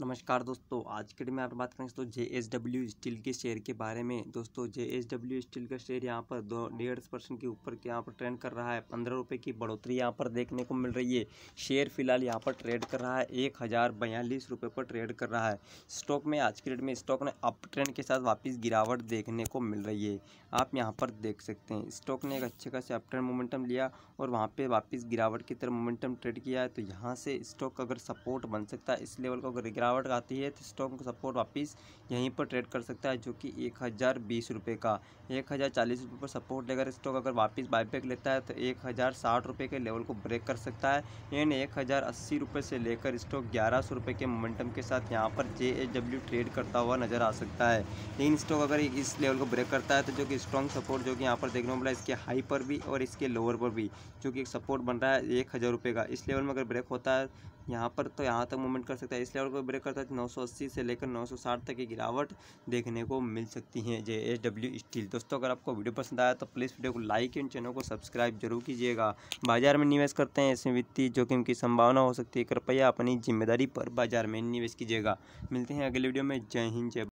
नमस्कार दोस्तों आज के डेट में आप बात करेंगे दोस्तों जे एस डब्ल्यू स्टील के शेयर के बारे में दोस्तों जे एस डब्ल्यू स्टील का शेयर यहाँ पर दो डेढ़ परसेंट के ऊपर के यहाँ पर ट्रेंड कर रहा है पंद्रह रुपये की बढ़ोतरी यहाँ पर देखने को मिल रही है शेयर फिलहाल यहाँ पर ट्रेड कर रहा है एक हज़ार बयालीस रुपये पर ट्रेड कर रहा है स्टॉक में आज के डेट में स्टॉक ने अप ट्रेंड के साथ वापस गिरावट देखने को मिल रही है आप यहाँ पर देख सकते हैं स्टॉक ने एक अच्छे खासे अप ट्रेंड मोमेंटम लिया और वहाँ पर वापस गिरावट की तरफ मोमेंटम ट्रेड किया है तो यहाँ से स्टॉक अगर सपोर्ट बन सकता है इस लेवल को अगर गिरावट आती है तो स्टॉक सपोर्ट वापस यहीं पर ट्रेड कर सकता है जो कि एक हज़ार बीस रुपये का एक हज़ार चालीस रुपये पर सपोर्ट लेकर स्टॉक अगर वापस बाईबैक लेता है तो एक हज़ार साठ रुपये के लेवल को ब्रेक कर सकता है एंड एक हज़ार अस्सी रुपये से लेकर स्टॉक ग्यारह सौ रुपये के मोमेंटम के साथ यहाँ पर जे एच डब्ल्यू ट्रेड करता हुआ नज़र आ सकता है लेकिन स्टॉक अगर इस लेवल को ब्रेक करता है तो जो कि स्ट्रॉन्ग सपोर्ट जो कि यहाँ पर देखने को मिला इसके हाई पर भी और इसके लोअर पर भी जो कि एक सपोर्ट बन रहा है एक हज़ार रुपये का इस लेवल में अगर ब्रेक होता है यहाँ पर तो यहाँ तक मूवमेंट कर सकता है इस लेवल को ब्रेक करता है तो 980 से लेकर 960 तक की गिरावट देखने को मिल सकती है जे एस डब्ल्यू स्टील दोस्तों अगर आपको वीडियो पसंद आया तो प्लीज़ वीडियो को लाइक एंड चैनल को सब्सक्राइब जरूर कीजिएगा बाजार में निवेश करते हैं इसमें वित्तीय जोखिम की संभावना हो सकती है कृपया अपनी जिम्मेदारी पर बाजार में निवेश कीजिएगा मिलते हैं अगले वीडियो में जय हिंद जय